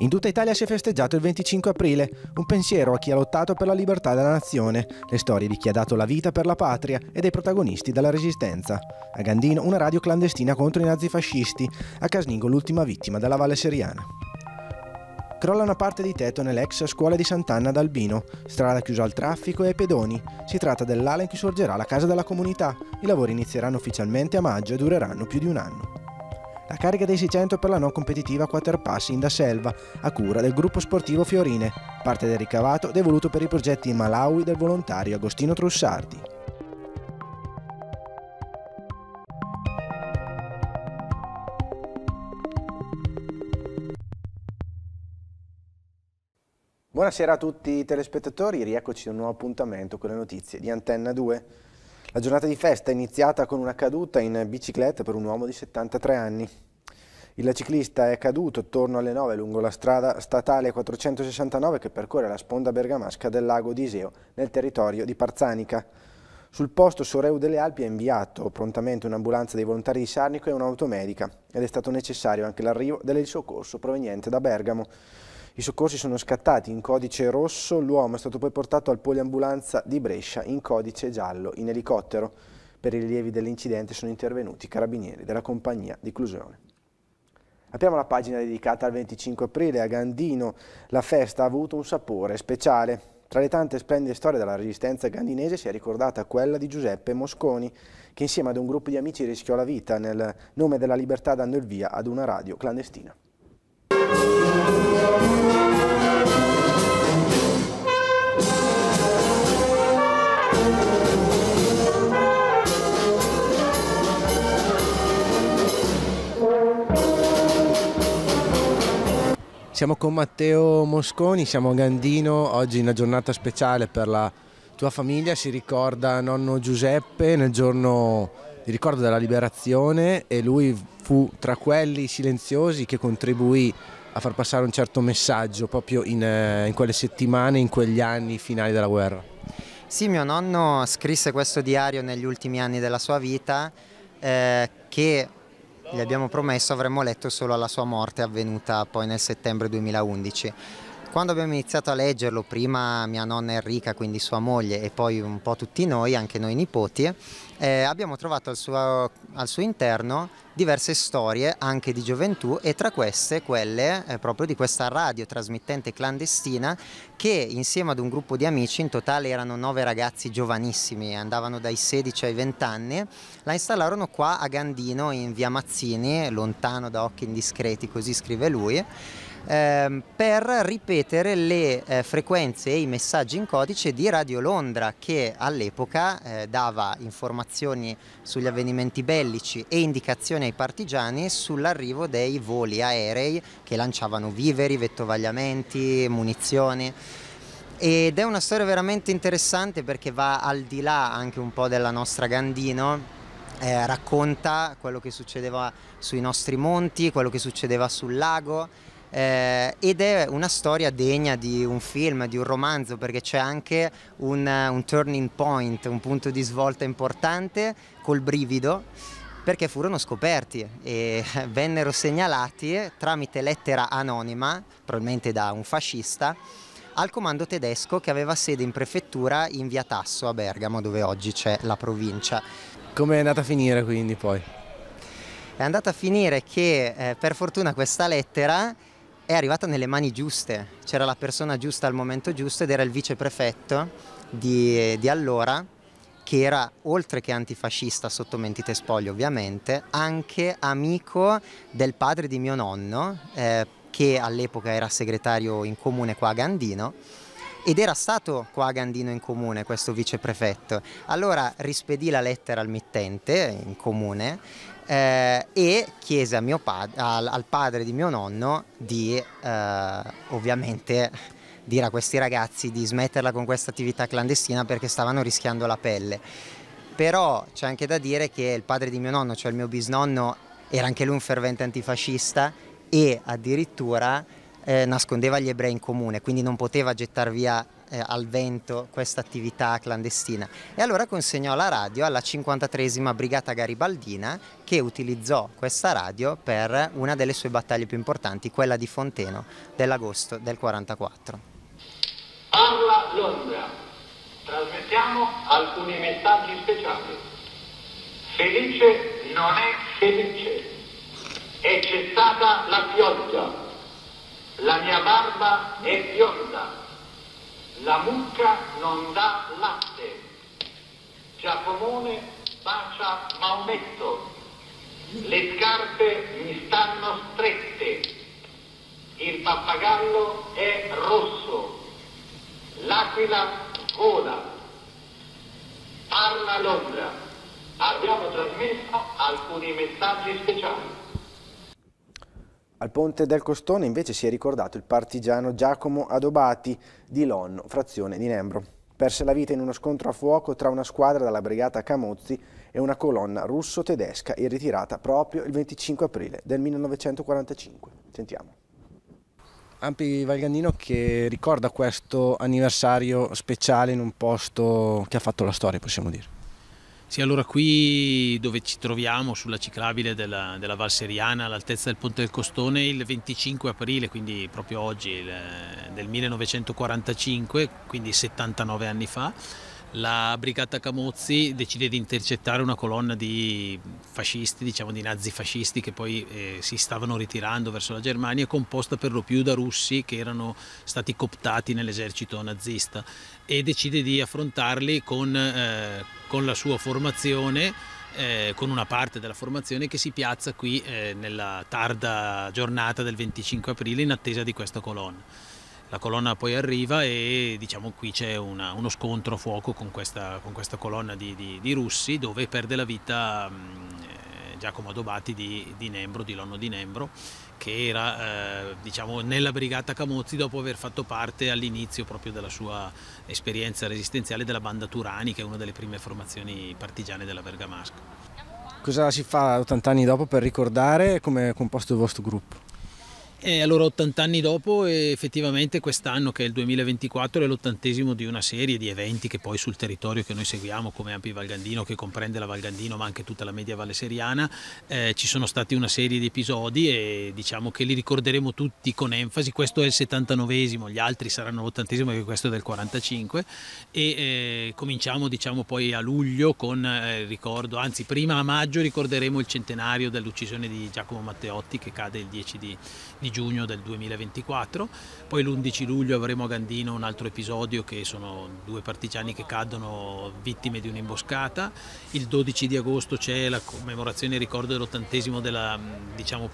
In tutta Italia si è festeggiato il 25 aprile, un pensiero a chi ha lottato per la libertà della nazione, le storie di chi ha dato la vita per la patria e dei protagonisti della resistenza. A Gandino una radio clandestina contro i nazifascisti, a Casningo l'ultima vittima della Valle Seriana. Crolla una parte di tetto nell'ex scuola di Sant'Anna d'Albino, strada chiusa al traffico e ai pedoni. Si tratta dell'ala in cui sorgerà la casa della comunità. I lavori inizieranno ufficialmente a maggio e dureranno più di un anno la carica dei 600 per la non competitiva Quaterpass in da Selva, a cura del gruppo sportivo Fiorine, parte del ricavato devoluto per i progetti in Malawi del volontario Agostino Trussardi. Buonasera a tutti i telespettatori, rieccoci a un nuovo appuntamento con le notizie di Antenna 2. La giornata di festa è iniziata con una caduta in bicicletta per un uomo di 73 anni. Il ciclista è caduto attorno alle 9 lungo la strada statale 469 che percorre la sponda bergamasca del lago di Iseo nel territorio di Parzanica. Sul posto Soreu delle Alpi ha inviato prontamente un'ambulanza dei volontari di Sarnico e un'automedica ed è stato necessario anche l'arrivo del soccorso proveniente da Bergamo. I soccorsi sono scattati in codice rosso, l'uomo è stato poi portato al poliambulanza di Brescia in codice giallo in elicottero. Per i rilievi dell'incidente sono intervenuti i carabinieri della compagnia di Clusione. Apriamo la pagina dedicata al 25 aprile a Gandino. La festa ha avuto un sapore speciale. Tra le tante splendide storie della resistenza gandinese si è ricordata quella di Giuseppe Mosconi, che insieme ad un gruppo di amici rischiò la vita nel nome della libertà dando il via ad una radio clandestina. Siamo con Matteo Mosconi, siamo a Gandino, oggi una giornata speciale per la tua famiglia, si ricorda nonno Giuseppe nel giorno di ricordo della liberazione e lui fu tra quelli silenziosi che contribuì a far passare un certo messaggio proprio in, eh, in quelle settimane, in quegli anni finali della guerra. Sì, mio nonno scrisse questo diario negli ultimi anni della sua vita eh, che gli abbiamo promesso avremmo letto solo alla sua morte avvenuta poi nel settembre 2011 quando abbiamo iniziato a leggerlo, prima mia nonna Enrica, quindi sua moglie, e poi un po' tutti noi, anche noi nipoti, eh, abbiamo trovato al suo, al suo, interno diverse storie anche di gioventù e tra queste quelle eh, proprio di questa radio trasmittente clandestina che insieme ad un gruppo di amici, in totale erano nove ragazzi giovanissimi, andavano dai 16 ai 20 anni, la installarono qua a Gandino in via Mazzini, lontano da occhi indiscreti, così scrive lui ehm, per ripetere le eh, frequenze e i messaggi in codice di Radio Londra che all'epoca eh, dava informazioni sugli avvenimenti bellici e indicazioni ai partigiani sull'arrivo dei voli aerei che lanciavano viveri, vettovagliamenti, munizioni. Ed è una storia veramente interessante perché va al di là anche un po' della nostra Gandino, eh, racconta quello che succedeva sui nostri monti, quello che succedeva sul lago eh, ed è una storia degna di un film, di un romanzo, perché c'è anche un, un turning point, un punto di svolta importante col brivido perché furono scoperti e vennero segnalati tramite lettera anonima, probabilmente da un fascista, al comando tedesco che aveva sede in prefettura in via Tasso a Bergamo, dove oggi c'è la provincia. Come è andata a finire quindi poi? È andata a finire che eh, per fortuna questa lettera è arrivata nelle mani giuste, c'era la persona giusta al momento giusto ed era il viceprefetto di, di allora che era oltre che antifascista sotto mentite spoglie ovviamente, anche amico del padre di mio nonno eh, che all'epoca era segretario in comune qua a Gandino ed era stato qua a Gandino in comune questo viceprefetto. Allora rispedì la lettera al mittente in comune eh, e chiese pad al, al, padre di mio nonno di eh, ovviamente dire a questi ragazzi di smetterla con questa attività clandestina perché stavano rischiando la pelle. Però c'è anche da dire che il padre di mio nonno, cioè il mio bisnonno, era anche lui un fervente antifascista e addirittura eh, nascondeva gli ebrei in comune, quindi non poteva gettare via eh, al vento questa attività clandestina. E allora consegnò la radio alla 53esima Brigata Garibaldina che utilizzò questa radio per una delle sue battaglie più importanti, quella di Fonteno dell'agosto del 44. Parla Londra, trasmettiamo alcuni messaggi speciali. Felice non è felice, è cessata la pioggia la mia barba è bionda, la mucca non dà latte, Giacomone bacia Maometto, le scarpe mi stanno strette, il pappagallo è rosso, l'aquila vola, parla l'ombra. Abbiamo trasmesso alcuni messaggi speciali. Al ponte del Costone invece si è ricordato il partigiano Giacomo Adobati di Lonno, frazione di Nembro. Perse la vita in uno scontro a fuoco tra una squadra della brigata Camozzi e una colonna russo-tedesca in ritirata proprio il 25 aprile del 1945. Sentiamo. Ampi Valgandino che ricorda questo anniversario speciale in un posto che ha fatto la storia, possiamo dire. Sì, allora qui dove ci troviamo, sulla ciclabile della, della Val Seriana, all'altezza del Ponte del Costone, il 25 aprile, quindi proprio oggi, il, del 1945, quindi 79 anni fa, la brigata Camozzi decide di intercettare una colonna di fascisti, diciamo di nazifascisti che poi eh, si stavano ritirando verso la Germania, composta per lo più da russi che erano stati cooptati nell'esercito nazista e decide di affrontarli con, eh, con la sua formazione eh, con una parte della formazione che si piazza qui eh, nella tarda giornata del 25 aprile in attesa di questa colonna la colonna poi arriva e diciamo qui c'è uno scontro a fuoco con questa, con questa colonna di, di, di, russi dove perde la vita mm, eh, Giacomo Adobati di, di, Nembro, di Lonno di Nembro che era eh, diciamo, nella brigata Camozzi dopo aver fatto parte all'inizio proprio della sua esperienza resistenziale della banda Turani che è una delle prime formazioni partigiane della Bergamasca. Cosa si fa 80 anni dopo per ricordare come è composto il vostro gruppo? E allora 80 anni dopo effettivamente quest'anno che è il 2024 è l'ottantesimo di una serie di eventi che poi sul territorio che noi seguiamo come Ampi Valgandino che comprende la Valgandino ma anche tutta la media valle seriana eh, ci sono stati una serie di episodi e diciamo che li ricorderemo tutti con enfasi questo è il 79esimo gli altri saranno l'ottantesimo perché questo è del 45 e eh, cominciamo diciamo poi a luglio con eh, il ricordo anzi prima a maggio ricorderemo il centenario dell'uccisione di Giacomo Matteotti che cade il 10 di di giugno del 2024, poi l'11 luglio avremo a Gandino un altro episodio che sono due partigiani che cadono vittime di un'imboscata, il 12 di agosto c'è la commemorazione e ricordo dell'ottantesimo della, diciamo,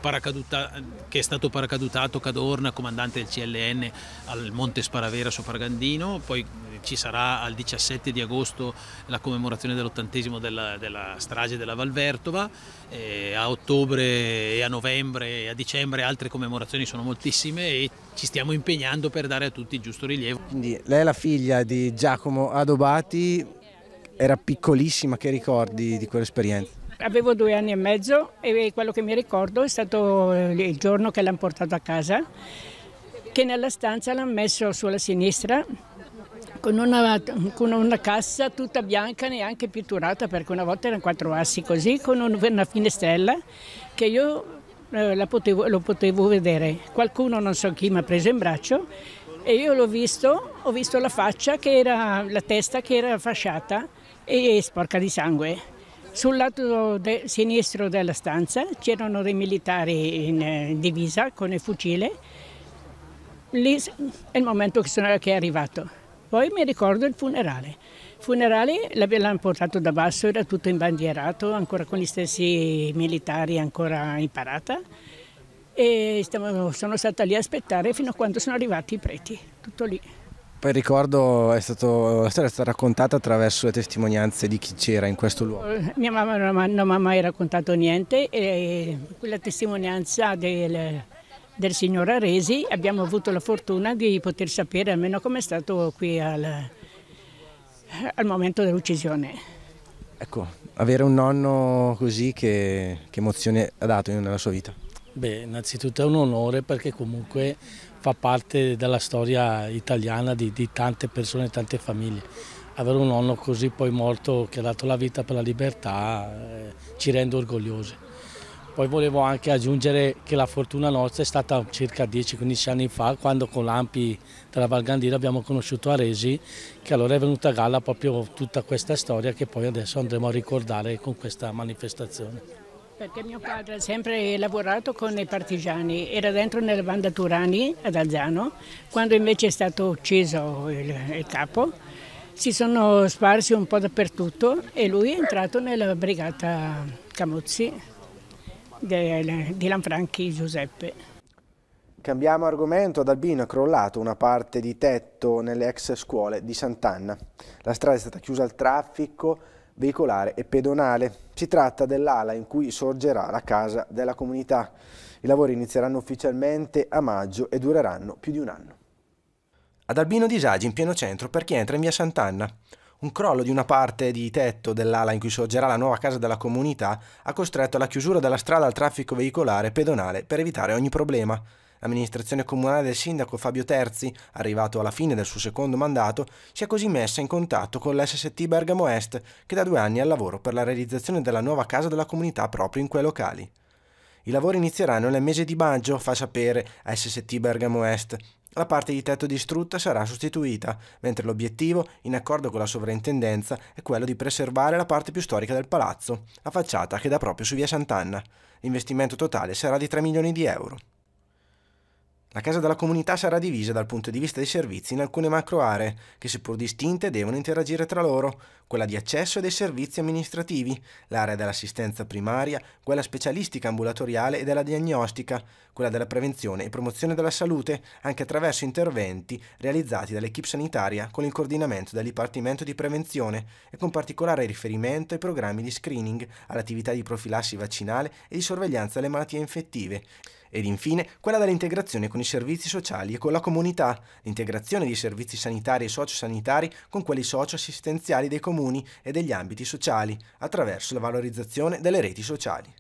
che è stato paracadutato Cadorna, comandante del CLN al Monte Sparavera sopra Gandino, poi ci sarà al 17 di agosto la commemorazione dell'ottantesimo della, della, strage della Valvertova, eh, a ottobre e a novembre e a dicembre altre commemorazioni lavorazioni sono moltissime e ci stiamo impegnando per dare a tutti il giusto rilievo. Quindi lei è la figlia di Giacomo Adobati, era piccolissima, che ricordi di quell'esperienza? Avevo due anni e mezzo e quello che mi ricordo è stato eh, il giorno che l'hanno portato a casa, che nella stanza l'hanno messo sulla sinistra con una, con una, cassa tutta bianca, neanche pitturata, perché una volta erano quattro assi così, con una finestrella che io eh, potevo, lo potevo vedere. Qualcuno, non so chi, mi ha preso in braccio e io l'ho visto, ho visto la faccia che era, la testa che era fasciata e sporca di sangue. Sul lato de sinistro della stanza c'erano dei militari in eh, divisa con il fucile. Lì è il momento che, sono, che è arrivato. Poi mi ricordo il funerale. Funerale l'abbiamo portato da basso, era tutto imbandierato, ancora con gli stessi militari, ancora in parata. E stavo, sono stata lì a aspettare fino a quando sono arrivati i preti, tutto lì. Poi il ricordo è stato, è stato raccontato attraverso le testimonianze di chi c'era in questo luogo. Eh, mia mamma non mi ha mai raccontato niente e quella testimonianza del, del signor Aresi abbiamo avuto la fortuna di poter sapere almeno com'è stato qui al, al momento dell'uccisione. Ecco, avere un nonno così che, che emozione ha dato nella sua vita? Beh, innanzitutto è un onore perché comunque fa parte della storia italiana di, di tante persone, tante famiglie. Avere un nonno così poi morto che ha dato la vita per la libertà eh, ci rende orgogliosi. Poi volevo anche aggiungere che la fortuna nostra è stata circa 10-15 anni fa quando con l'Ampi della Valgandira abbiamo conosciuto Aresi che allora è venuta a galla proprio tutta questa storia che poi adesso andremo a ricordare con questa manifestazione. Perché mio padre ha sempre lavorato con i partigiani, era dentro nella banda Turani ad Alzano, quando invece è stato ucciso il, il capo si sono sparsi un po' dappertutto e lui è entrato nella brigata Camuzzi di Lanfranchi Giuseppe. Cambiamo argomento, ad Albino è crollato una parte di tetto nelle ex scuole di Sant'Anna. La strada è stata chiusa al traffico veicolare e pedonale. Si tratta dell'ala in cui sorgerà la casa della comunità. I lavori inizieranno ufficialmente a maggio e dureranno più di un anno. Ad Albino disagi in pieno centro per chi entra in via Sant'Anna. Un crollo di una parte di tetto dell'ala in cui sorgerà la nuova casa della comunità ha costretto alla chiusura della strada al traffico veicolare pedonale per evitare ogni problema. L'amministrazione comunale del sindaco Fabio Terzi, arrivato alla fine del suo secondo mandato, si è così messa in contatto con l'SST Bergamo Est, che da due anni è al lavoro per la realizzazione della nuova casa della comunità proprio in quei locali. I lavori inizieranno nel mese di maggio, fa sapere SST Bergamo Est, la parte di tetto distrutta sarà sostituita, mentre l'obiettivo, in accordo con la sovrintendenza, è quello di preservare la parte più storica del palazzo, la facciata che dà proprio su via Sant'Anna. L'investimento totale sarà di 3 milioni di euro. La casa della comunità sarà divisa dal punto di vista dei servizi in alcune macro aree, che seppur distinte devono interagire tra loro, quella di accesso e dei servizi amministrativi, l'area dell'assistenza primaria, quella specialistica ambulatoriale e della diagnostica, quella della prevenzione e promozione della salute, anche attraverso interventi realizzati dall'equipe sanitaria con il coordinamento del Dipartimento di Prevenzione e con particolare riferimento ai programmi di screening, all'attività di profilassi vaccinale e di sorveglianza alle malattie infettive ed infine quella dell'integrazione con i servizi sociali e con la comunità, l'integrazione dei servizi sanitari e sociosanitari con quelli socioassistenziali dei comuni e degli ambiti sociali, attraverso la valorizzazione delle reti sociali.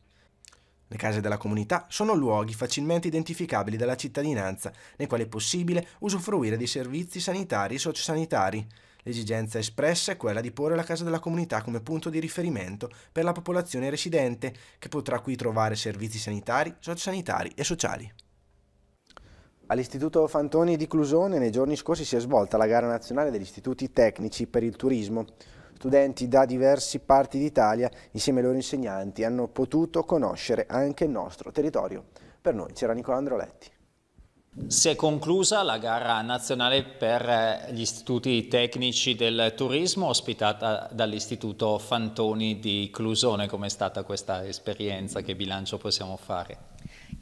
Le case della comunità sono luoghi facilmente identificabili dalla cittadinanza, nei quali è possibile usufruire dei servizi sanitari e sociosanitari, L'esigenza espressa è quella di porre la Casa della Comunità come punto di riferimento per la popolazione residente, che potrà qui trovare servizi sanitari, sociosanitari e sociali. All'Istituto Fantoni di Clusone nei giorni scorsi si è svolta la gara nazionale degli istituti tecnici per il turismo. Studenti da diverse parti d'Italia, insieme ai loro insegnanti, hanno potuto conoscere anche il nostro territorio. Per noi c'era Nicola Androletti. Si è conclusa la gara nazionale per eh, gli istituti tecnici del turismo ospitata dall'Istituto Fantoni di Clusone. Com'è stata questa esperienza? Che bilancio possiamo fare?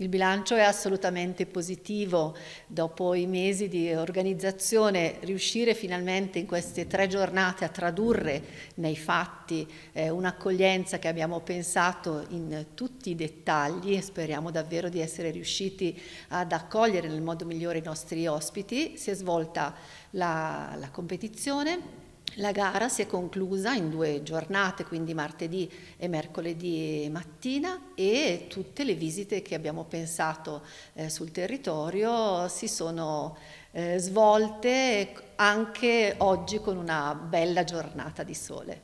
Il bilancio è assolutamente positivo, dopo i mesi di organizzazione riuscire finalmente in queste tre giornate a tradurre nei fatti eh, un'accoglienza che abbiamo pensato in tutti i dettagli e speriamo davvero di essere riusciti ad accogliere nel modo migliore i nostri ospiti, si è svolta la, la competizione la gara si è conclusa in due giornate, quindi martedì e mercoledì mattina e tutte le visite che abbiamo pensato eh, sul territorio si sono eh, svolte anche oggi con una bella giornata di sole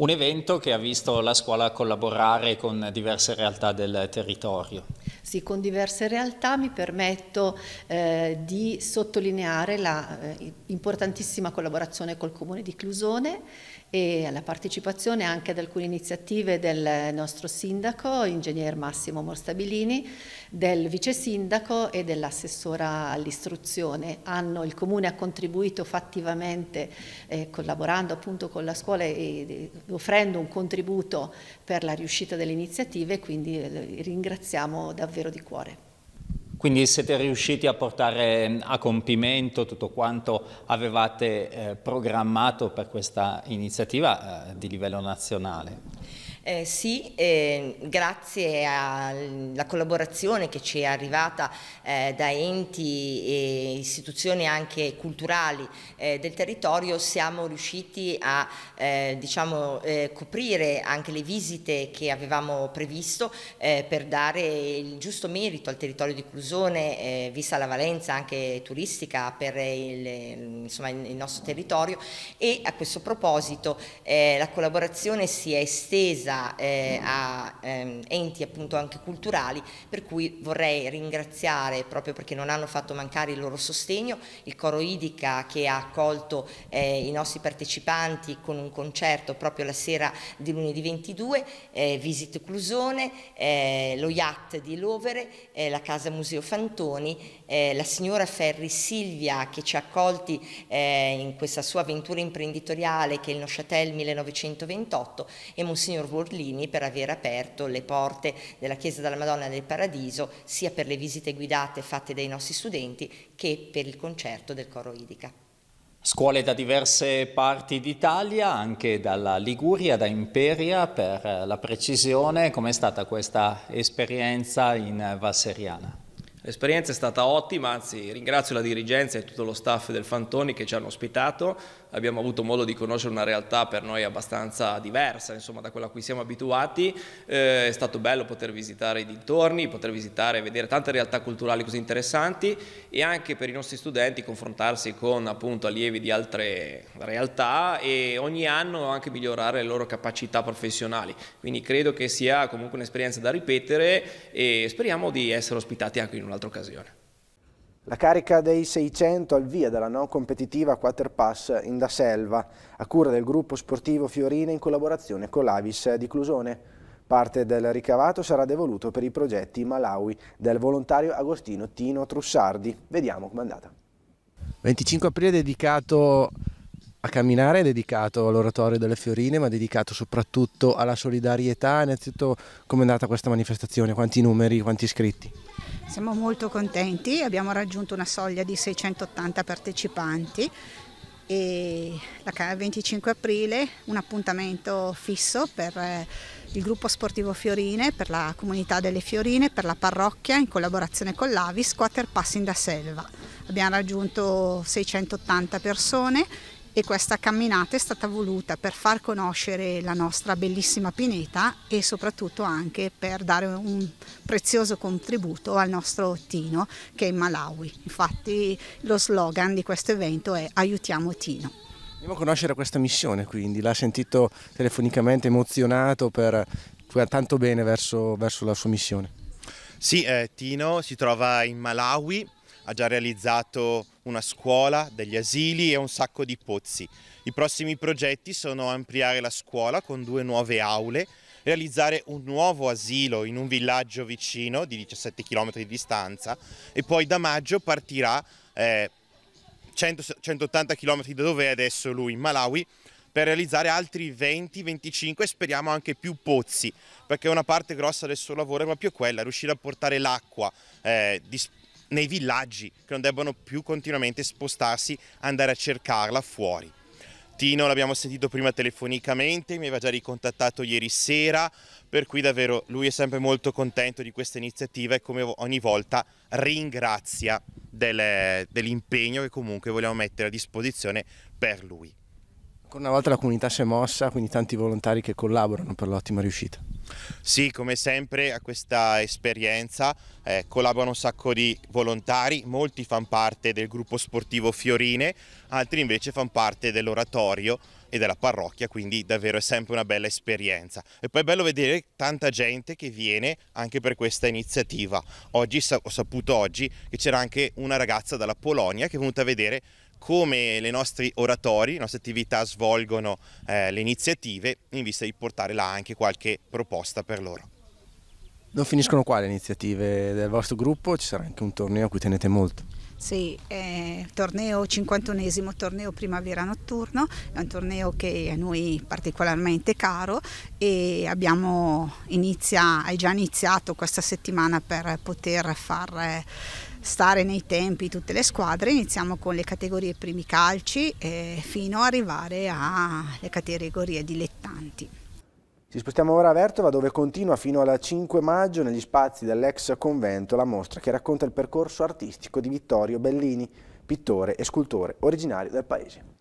un evento che ha visto la scuola collaborare con diverse realtà del territorio. Sì, con diverse realtà mi permetto eh, di sottolineare l'importantissima eh, collaborazione col Comune di Clusone e alla partecipazione anche ad alcune iniziative del nostro sindaco, ingegner Massimo Morstabilini, del vice sindaco e dell'assessora all'istruzione. il comune ha contribuito fattivamente eh, collaborando appunto con la scuola e, e offrendo un contributo per la riuscita delle iniziative, quindi eh, ringraziamo davvero di cuore. Quindi siete riusciti a portare a compimento tutto quanto avevate eh, programmato per questa iniziativa eh, di livello nazionale? Eh, sì, eh, grazie alla collaborazione che ci è arrivata eh, da enti e istituzioni anche culturali eh, del territorio siamo riusciti a eh, diciamo, eh, coprire anche le visite che avevamo previsto per dare il giusto merito al territorio di Clusone, vista la valenza anche turistica per il, insomma, il nostro territorio e a questo proposito la collaborazione si è estesa a, eh, a ehm, enti appunto anche culturali, per cui vorrei ringraziare proprio perché non hanno fatto mancare il loro sostegno, il coro Idica che ha accolto eh, i nostri partecipanti con un concerto proprio la sera di lunedì 22, eh, Visit Clusone, eh, lo Yacht di Lovere, eh, la Casa Museo Fantoni, eh, la signora Ferri Silvia che ci ha accolti in questa sua avventura imprenditoriale che è il Nochatel 1928 e Monsignor Vuol Orlini per aver aperto le porte della Chiesa della Madonna del Paradiso sia per le visite guidate fatte dai nostri studenti che per il concerto del coro Idica. Scuole da diverse parti d'Italia, anche dalla Liguria, da Imperia per la precisione, com'è stata questa esperienza in Valseriana? L'esperienza è stata ottima, anzi ringrazio la dirigenza e tutto lo staff del Fantoni che ci hanno ospitato, abbiamo avuto modo di conoscere una realtà per noi abbastanza diversa insomma, da quella a cui siamo abituati, eh, è stato bello poter visitare i dintorni, poter visitare e vedere tante realtà culturali così interessanti e anche per i nostri studenti confrontarsi con appunto, allievi di altre realtà e ogni anno anche migliorare le loro capacità professionali, quindi credo che sia comunque un'esperienza da ripetere e speriamo di essere ospitati anche in un'altra un'altra occasione. La carica dei 600 al via della non competitiva Quaterpass in da Selva, a cura del gruppo sportivo Fiorina in collaborazione con l'Avis di Clusone. Parte del ricavato sarà devoluto per i progetti Malawi del volontario Agostino Tino Trussardi. Vediamo com'è andata. 25 aprile dedicato a camminare, dedicato all'oratorio delle Fiorine, ma dedicato soprattutto alla solidarietà. Innanzitutto com'è andata questa manifestazione? Quanti numeri, quanti iscritti? Siamo molto contenti, abbiamo raggiunto una soglia di 680 partecipanti e la 25 aprile un appuntamento fisso per eh, il gruppo sportivo Fiorine, per la comunità delle Fiorine, per la parrocchia in collaborazione con l'Avis, Quater Passing da Selva. Abbiamo raggiunto 680 persone e questa camminata è stata voluta per far conoscere la nostra bellissima pineta e soprattutto anche per dare un prezioso contributo al nostro Tino che è in Malawi. Infatti lo slogan di questo evento è Aiutiamo Tino. Andiamo a conoscere questa missione quindi, l'ha sentito telefonicamente emozionato per tanto bene verso, verso la sua missione. Sì, eh, Tino si trova in Malawi ha già realizzato una scuola, degli asili e un sacco di pozzi. I prossimi progetti sono ampliare la scuola con due nuove aule, realizzare un nuovo asilo in un villaggio vicino di 17 km di distanza e poi da maggio partirà eh, 100, 180 km da dove è adesso lui in Malawi per realizzare altri 20-25 e speriamo anche più pozzi, perché una parte grossa del suo lavoro è proprio quella, riuscire a portare l'acqua eh, disponibile nei villaggi, che non debbano più continuamente spostarsi, andare a cercarla fuori. Tino l'abbiamo sentito prima telefonicamente, mi aveva già ricontattato ieri sera, per cui davvero lui è sempre molto contento di questa iniziativa e come ogni volta ringrazia dell'impegno che comunque vogliamo mettere a disposizione per lui. Ancora una volta la comunità si è mossa, quindi tanti volontari che collaborano per l'ottima riuscita. Sì, come sempre a questa esperienza eh, collaborano un sacco di volontari, molti fanno parte del gruppo sportivo Fiorine, altri invece fanno parte dell'oratorio e della parrocchia, quindi davvero è sempre una bella esperienza. E poi è bello vedere tanta gente che viene anche per questa iniziativa. Oggi ho saputo oggi che c'era anche una ragazza dalla Polonia che è venuta a vedere come le nostri oratori, le nostre attività svolgono eh, le iniziative in vista di portare là anche qualche proposta per loro. Non finiscono qua le iniziative del vostro gruppo, ci sarà anche un torneo a cui tenete molto. Sì, è eh, torneo 51 torneo primavera notturno, è un torneo che a noi particolarmente caro e abbiamo inizia, è già iniziato questa settimana per poter far eh, stare nei tempi tutte le squadre, iniziamo con le categorie primi calci eh, fino ad arrivare alle categorie dilettanti. Ci spostiamo ora a Vertova dove continua fino al 5 maggio negli spazi dell'ex convento la mostra che racconta il percorso artistico di Vittorio Bellini, pittore e scultore originario del paese.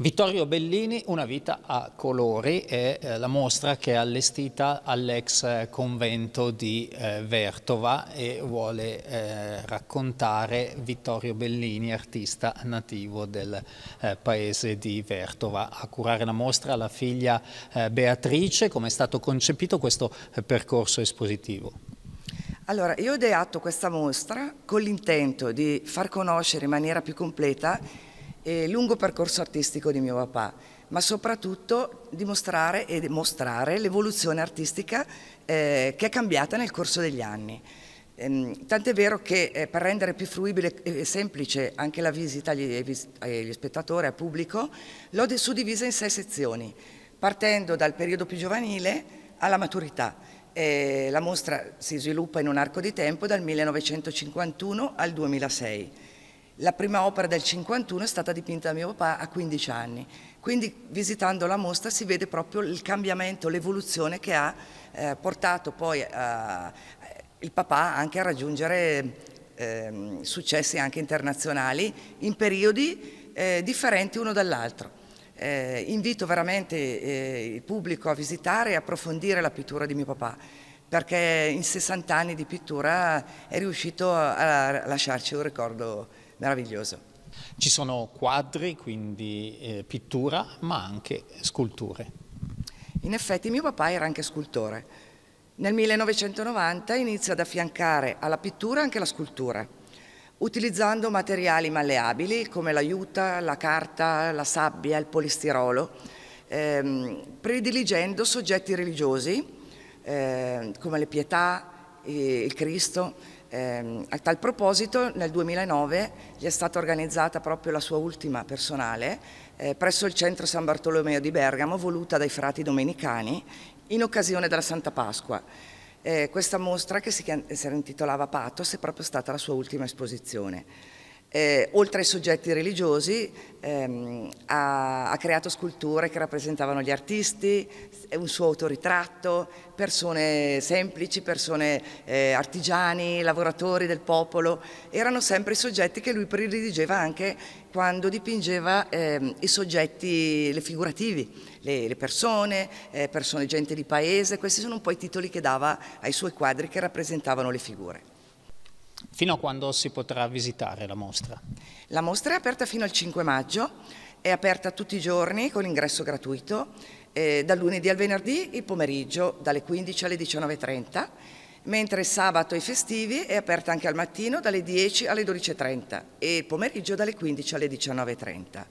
Vittorio Bellini, Una vita a colori, è eh, la mostra che è allestita all'ex eh, convento di eh, Vertova e vuole eh, raccontare Vittorio Bellini, artista nativo del paese di Vertova. A curare la mostra la figlia Beatrice, come è stato concepito questo percorso espositivo? Allora, io ho ideato questa mostra con l'intento di far conoscere in maniera più completa eh, lungo percorso artistico di mio papà, ma soprattutto dimostrare e mostrare l'evoluzione artistica eh, che è cambiata nel corso degli anni. Ehm, tant'è vero che eh, per rendere più fruibile e semplice anche la visita agli, agli spettatori, al pubblico, l'ho suddivisa in sei sezioni, partendo dal periodo più giovanile alla maturità. E la mostra si sviluppa in un arco di tempo dal 1951 al 2006. La prima opera del 51 è stata dipinta da mio papà a 15 anni, quindi visitando la mostra si vede proprio il cambiamento, l'evoluzione che ha eh, portato poi eh, il papà anche a raggiungere eh, successi anche internazionali in periodi eh, differenti uno dall'altro. Eh, invito veramente eh, il pubblico a visitare e approfondire la pittura di mio papà perché in 60 anni di pittura è riuscito a lasciarci un ricordo meraviglioso. Ci sono quadri, quindi eh, pittura, ma anche sculture. In effetti mio papà era anche scultore. Nel 1990 inizia ad affiancare alla pittura anche la scultura, utilizzando materiali malleabili come la juta, la carta, la sabbia, il polistirolo, ehm, prediligendo soggetti religiosi eh, come le pietà, il Cristo, eh, a tal proposito nel 2009 gli è stata organizzata proprio la sua ultima personale eh, presso il centro San Bartolomeo di Bergamo voluta dai frati domenicani in occasione della Santa Pasqua. Eh, questa mostra che si, si intitolava Patos è proprio stata la sua ultima esposizione. Eh, oltre ai soggetti religiosi ehm, ha, ha, creato sculture che rappresentavano gli artisti, un suo autoritratto, persone semplici, persone eh, artigiani, lavoratori del popolo, erano sempre i soggetti che lui prediligeva anche quando dipingeva ehm, i soggetti le figurativi, le, le persone, eh, persone, gente di paese, questi sono un po' i titoli che dava ai suoi quadri che rappresentavano le figure. Fino a quando si potrà visitare la mostra? La mostra è aperta fino al 5 maggio, è aperta tutti i giorni con ingresso gratuito, eh, dal lunedì al venerdì il pomeriggio dalle 15 alle 19.30, mentre sabato e festivi è aperta anche al mattino dalle 10 alle 12.30 e il pomeriggio dalle 15 alle 19.30.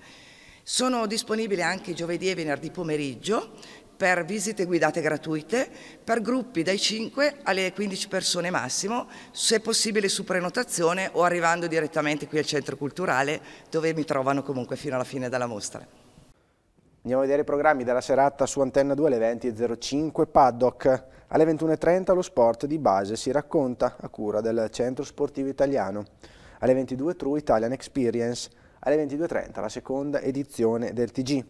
Sono disponibili anche giovedì e venerdì pomeriggio per visite guidate gratuite, per gruppi dai 5 alle 15 persone massimo, se possibile su prenotazione o arrivando direttamente qui al centro culturale dove mi trovano comunque fino alla fine della mostra. Andiamo a vedere i programmi della serata su Antenna 2 alle 20.05 Paddock. Alle 21.30 lo sport di base si racconta a cura del Centro Sportivo Italiano. Alle 22.00 True Italian Experience. Alle 22.30 la seconda edizione del TG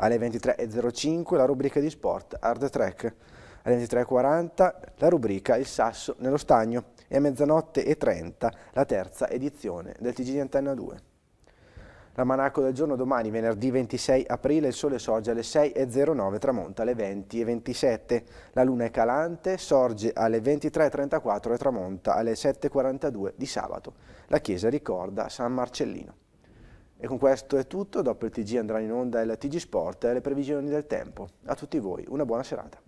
alle 23.05 la rubrica di sport Hard Track, alle 23.40 la rubrica Il Sasso nello Stagno e a mezzanotte e 30 la terza edizione del TG di Antenna 2. La L'amanaco del giorno domani, venerdì 26 aprile, il sole sorge alle 6.09, tramonta alle 20.27. La luna è calante, sorge alle 23.34 e tramonta alle 7.42 di sabato. La chiesa ricorda San Marcellino. E con questo è tutto, dopo il TG andrà in onda il TG Sport e le previsioni del tempo. A tutti voi, una buona serata.